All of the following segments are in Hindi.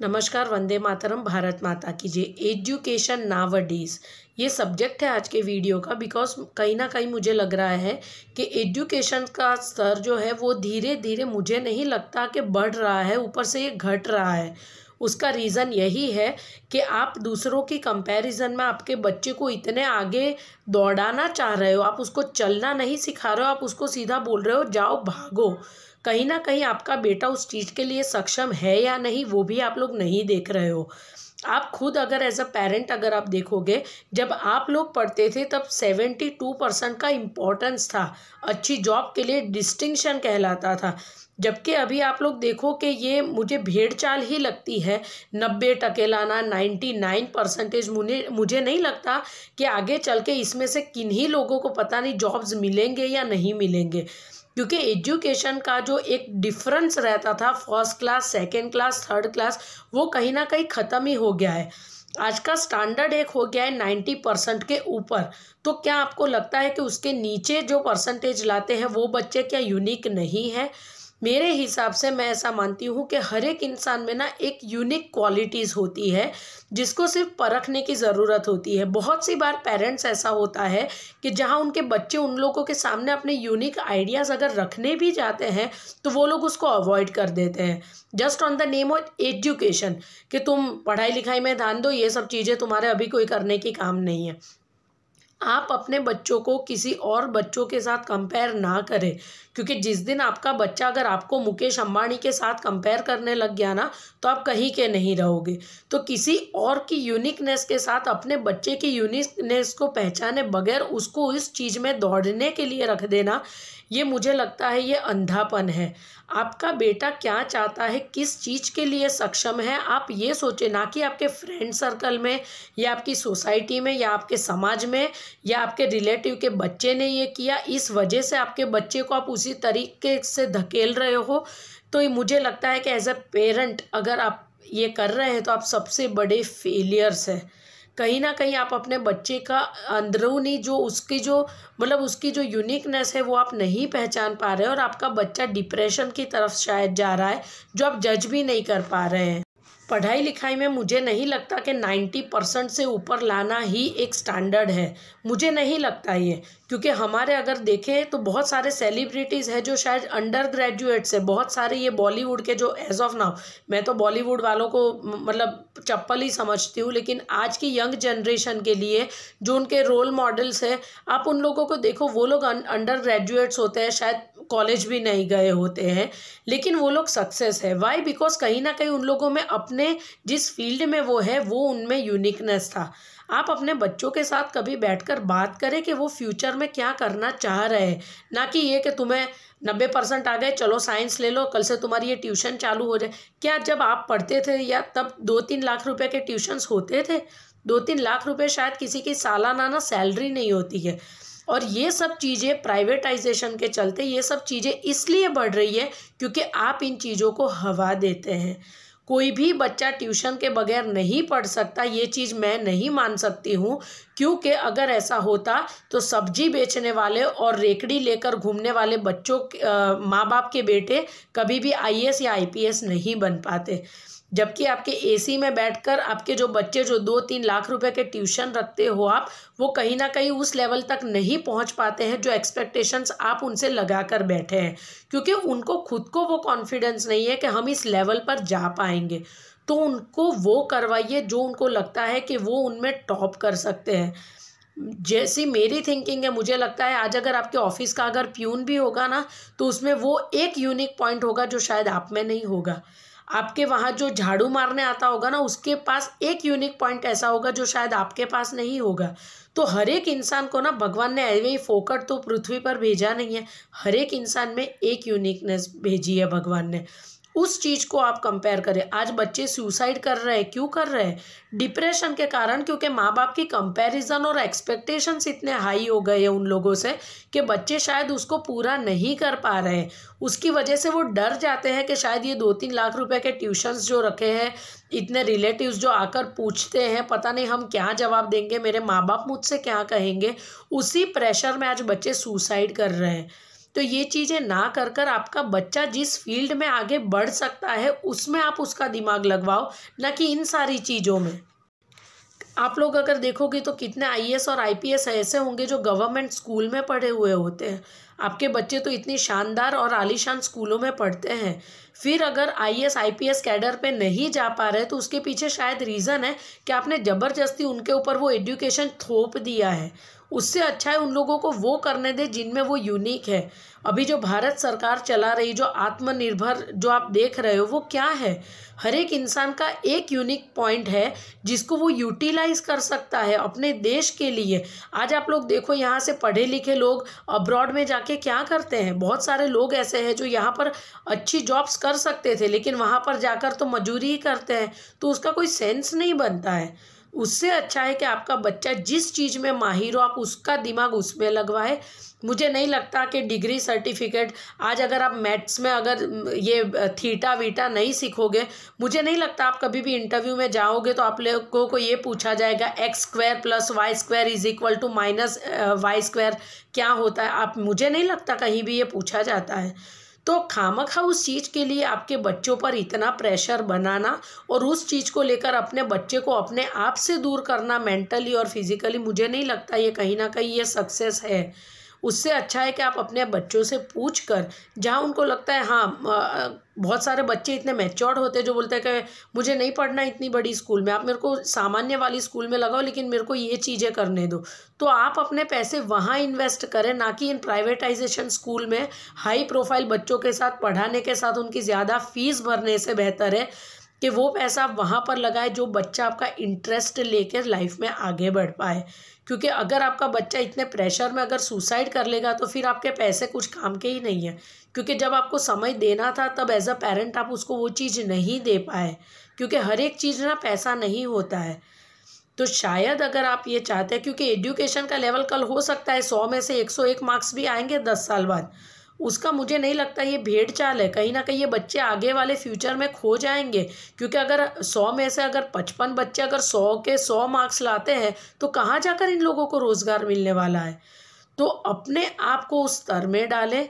नमस्कार वंदे मातरम भारत माता की जय एजुकेशन नाव डेज ये सब्जेक्ट है आज के वीडियो का बिकॉज कहीं ना कहीं मुझे लग रहा है कि एजुकेशन का स्तर जो है वो धीरे धीरे मुझे नहीं लगता कि बढ़ रहा है ऊपर से ये घट रहा है उसका रीज़न यही है कि आप दूसरों की कंपैरिजन में आपके बच्चे को इतने आगे दौड़ाना चाह रहे हो आप उसको चलना नहीं सिखा रहे हो आप उसको सीधा बोल रहे हो जाओ भागो कहीं ना कहीं आपका बेटा उस चीज़ के लिए सक्षम है या नहीं वो भी आप लोग नहीं देख रहे हो आप खुद अगर एज अ पेरेंट अगर आप देखोगे जब आप लोग पढ़ते थे तब सेवेंटी टू परसेंट का इम्पोर्टेंस था अच्छी जॉब के लिए डिस्टिंक्शन कहलाता था जबकि अभी आप लोग देखो कि ये मुझे भेड़ चाल ही लगती है नब्बे टके लाना नाइन्टी नाइन परसेंटेज मुझे मुझे नहीं लगता कि आगे चल के इसमें से किन्हीं लोगों को पता नहीं जॉब्स मिलेंगे या नहीं मिलेंगे क्योंकि एजुकेशन का जो एक डिफरेंस रहता था first class second class third class वो कहीं ना कहीं ख़त्म ही हो गया है आज का स्टैंडर्ड एक हो गया है नाइन्टी परसेंट के ऊपर तो क्या आपको लगता है कि उसके नीचे जो परसेंटेज लाते हैं वो बच्चे क्या यूनिक नहीं है मेरे हिसाब से मैं ऐसा मानती हूँ कि हर एक इंसान में ना एक यूनिक क्वालिटीज़ होती है जिसको सिर्फ परखने की ज़रूरत होती है बहुत सी बार पेरेंट्स ऐसा होता है कि जहाँ उनके बच्चे उन लोगों के सामने अपने यूनिक आइडियाज़ अगर रखने भी जाते हैं तो वो लोग उसको अवॉइड कर देते हैं just on the name of education कि तुम पढ़ाई लिखाई में ध्यान दो ये सब चीज़ें तुम्हारे अभी कोई करने की काम नहीं है आप अपने बच्चों को किसी और बच्चों के साथ कंपेयर ना करें क्योंकि जिस दिन आपका बच्चा अगर आपको मुकेश अंबानी के साथ कंपेयर करने लग गया ना तो आप कहीं के नहीं रहोगे तो किसी और की यूनिकनेस के साथ अपने बच्चे की यूनिकनेस को पहचाने बगैर उसको इस चीज़ में दौड़ने के लिए रख देना ये मुझे लगता है ये अंधापन है आपका बेटा क्या चाहता है किस चीज़ के लिए सक्षम है आप ये सोचें ना कि आपके फ्रेंड सर्कल में या आपकी सोसाइटी में या आपके समाज में या आपके रिलेटिव के बच्चे ने ये किया इस वजह से आपके बच्चे को आप उसी किसी तरीके से धकेल रहे हो तो ये मुझे लगता है कि एज अ पेरेंट अगर आप ये कर रहे हैं तो आप सबसे बड़े फेलियर्स हैं कहीं ना कहीं आप अपने बच्चे का अंदरूनी जो उसकी जो मतलब उसकी जो यूनिकनेस है वो आप नहीं पहचान पा रहे और आपका बच्चा डिप्रेशन की तरफ शायद जा रहा है जो आप जज भी नहीं कर पा रहे हैं पढ़ाई लिखाई में मुझे नहीं लगता कि नाइन्टी परसेंट से ऊपर लाना ही एक स्टैंडर्ड है मुझे नहीं लगता ये क्योंकि हमारे अगर देखें तो बहुत सारे सेलिब्रिटीज़ हैं जो शायद अंडर ग्रेजुएट्स है बहुत सारे ये बॉलीवुड के जो एज ऑफ नाउ मैं तो बॉलीवुड वालों को मतलब चप्पल ही समझती हूँ लेकिन आज की यंग जनरेशन के लिए जो उनके रोल मॉडल्स हैं आप उन लोगों को देखो वो लोग अंडर ग्रेजुएट्स होते हैं शायद कॉलेज भी नहीं गए होते हैं लेकिन वो लोग सक्सेस है वाई बिकॉज कहीं ना कहीं उन लोगों में अपने अपने जिस फील्ड में वो है वो उनमें यूनिकनेस था आप अपने बच्चों के साथ कभी बैठकर बात करें कि वो फ्यूचर में क्या करना चाह रहे हैं ना कि ये कि तुम्हें नब्बे परसेंट आ गए चलो साइंस ले लो कल से तुम्हारी ये ट्यूशन चालू हो जाए क्या जब आप पढ़ते थे या तब दो तीन लाख रुपए के ट्यूशन्स होते थे दो तीन लाख रुपए शायद किसी की सालाना ना सैलरी नहीं होती है और ये सब चीज़ें प्राइवेटाइजेशन के चलते ये सब चीज़ें इसलिए बढ़ रही है क्योंकि आप इन चीज़ों को हवा देते हैं कोई भी बच्चा ट्यूशन के बगैर नहीं पढ़ सकता ये चीज़ मैं नहीं मान सकती हूँ क्योंकि अगर ऐसा होता तो सब्जी बेचने वाले और रेकड़ी लेकर घूमने वाले बच्चों के माँ बाप के बेटे कभी भी आईएएस या आईपीएस नहीं बन पाते जबकि आपके एसी में बैठकर आपके जो बच्चे जो दो तीन लाख रुपए के ट्यूशन रखते हो आप वो कहीं ना कहीं उस लेवल तक नहीं पहुंच पाते हैं जो एक्सपेक्टेशंस आप उनसे लगा कर बैठे हैं क्योंकि उनको खुद को वो कॉन्फिडेंस नहीं है कि हम इस लेवल पर जा पाएंगे तो उनको वो करवाइए जो उनको लगता है कि वो उनमें टॉप कर सकते हैं जैसी मेरी थिंकिंग है मुझे लगता है आज अगर आपके ऑफिस का अगर प्यून भी होगा ना तो उसमें वो एक यूनिक पॉइंट होगा जो शायद आप में नहीं होगा आपके वहाँ जो झाड़ू मारने आता होगा ना उसके पास एक यूनिक पॉइंट ऐसा होगा जो शायद आपके पास नहीं होगा तो हर एक इंसान को ना भगवान ने ऐसे फोकट तो पृथ्वी पर भेजा नहीं है हर एक इंसान में एक यूनिकनेस भेजी है भगवान ने उस चीज़ को आप कंपेयर करें आज बच्चे सुसाइड कर रहे हैं क्यों कर रहे हैं डिप्रेशन के कारण क्योंकि माँ बाप की कंपैरिजन और एक्सपेक्टेशंस इतने हाई हो गए हैं उन लोगों से कि बच्चे शायद उसको पूरा नहीं कर पा रहे उसकी वजह से वो डर जाते हैं कि शायद ये दो तीन लाख रुपए के ट्यूशन्स जो रखे हैं इतने रिलेटिव्स जो आकर पूछते हैं पता नहीं हम क्या जवाब देंगे मेरे माँ बाप मुझसे क्या कहेंगे उसी प्रेशर में आज बच्चे सुसाइड कर रहे हैं तो ये चीज़ें ना कर कर आपका बच्चा जिस फील्ड में आगे बढ़ सकता है उसमें आप उसका दिमाग लगवाओ ना कि इन सारी चीज़ों में आप लोग अगर देखोगे तो कितने आई और आई ऐसे होंगे जो गवर्नमेंट स्कूल में पढ़े हुए होते हैं आपके बच्चे तो इतनी शानदार और आलीशान स्कूलों में पढ़ते हैं फिर अगर आई आईएएस आईपीएस कैडर पे नहीं जा पा रहे तो उसके पीछे शायद रीज़न है कि आपने ज़बरदस्ती उनके ऊपर वो एडुकेशन थोप दिया है उससे अच्छा है उन लोगों को वो करने दें जिनमें वो यूनिक है अभी जो भारत सरकार चला रही जो आत्मनिर्भर जो आप देख रहे हो वो क्या है हर एक इंसान का एक यूनिक पॉइंट है जिसको वो यूटिलाइज कर सकता है अपने देश के लिए आज आप लोग देखो यहाँ से पढ़े लिखे लोग अब्रॉड में जाके क्या करते हैं बहुत सारे लोग ऐसे हैं जो यहाँ पर अच्छी जॉब्स कर सकते थे लेकिन वहाँ पर जाकर तो मजूरी ही करते हैं तो उसका कोई सेंस नहीं बनता है उससे अच्छा है कि आपका बच्चा जिस चीज़ में माहिर हो आप उसका दिमाग उसमें लगवाए मुझे नहीं लगता कि डिग्री सर्टिफिकेट आज अगर आप मैथ्स में अगर ये थीटा वीटा नहीं सीखोगे मुझे नहीं लगता आप कभी भी इंटरव्यू में जाओगे तो आप लोगों को ये पूछा जाएगा X square plus Y square is equal to minus Y square क्या होता है आप मुझे नहीं लगता कहीं भी ये पूछा जाता है तो खाम खा उस चीज़ के लिए आपके बच्चों पर इतना प्रेशर बनाना और उस चीज़ को लेकर अपने बच्चे को अपने आप से दूर करना मेंटली और फिज़िकली मुझे नहीं लगता ये कहीं ना कहीं ये सक्सेस है उससे अच्छा है कि आप अपने बच्चों से पूछ कर जहाँ उनको लगता है हाँ बहुत सारे बच्चे इतने मैच्योर्ड होते हैं जो बोलते हैं कि मुझे नहीं पढ़ना इतनी बड़ी स्कूल में आप मेरे को सामान्य वाली स्कूल में लगाओ लेकिन मेरे को ये चीज़ें करने दो तो आप अपने पैसे वहाँ इन्वेस्ट करें ना कि इन प्राइवेटाइजेशन स्कूल में हाई प्रोफाइल बच्चों के साथ पढ़ाने के साथ उनकी ज़्यादा फ़ीस भरने से बेहतर है कि वो पैसा आप वहाँ पर लगाए जो बच्चा आपका इंटरेस्ट लेकर लाइफ में आगे बढ़ पाए क्योंकि अगर आपका बच्चा इतने प्रेशर में अगर सुसाइड कर लेगा तो फिर आपके पैसे कुछ काम के ही नहीं है क्योंकि जब आपको समय देना था तब एज अ पेरेंट आप उसको वो चीज़ नहीं दे पाए क्योंकि हर एक चीज़ ना पैसा नहीं होता है तो शायद अगर आप ये चाहते हैं क्योंकि एजुकेशन का लेवल कल हो सकता है सौ में से एक सौ एक मार्क्स भी आएंगे दस साल बाद उसका मुझे नहीं लगता ये भेड़ चाल है कहीं ना कहीं ये बच्चे आगे वाले फ्यूचर में खो जाएंगे क्योंकि अगर सौ में से अगर पचपन बच्चे अगर सौ के सौ मार्क्स लाते हैं तो कहाँ जाकर इन लोगों को रोज़गार मिलने वाला है तो अपने आप को उस स्तर में डालें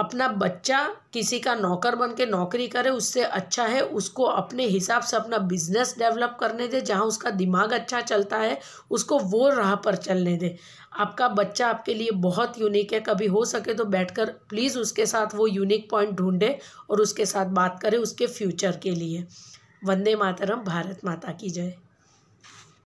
अपना बच्चा किसी का नौकर बन के नौकरी करे उससे अच्छा है उसको अपने हिसाब से अपना बिजनेस डेवलप करने दे जहाँ उसका दिमाग अच्छा चलता है उसको वो राह पर चलने दे आपका बच्चा आपके लिए बहुत यूनिक है कभी हो सके तो बैठकर प्लीज़ उसके साथ वो यूनिक पॉइंट ढूंढे और उसके साथ बात करें उसके फ्यूचर के लिए वंदे मातरम भारत माता की जय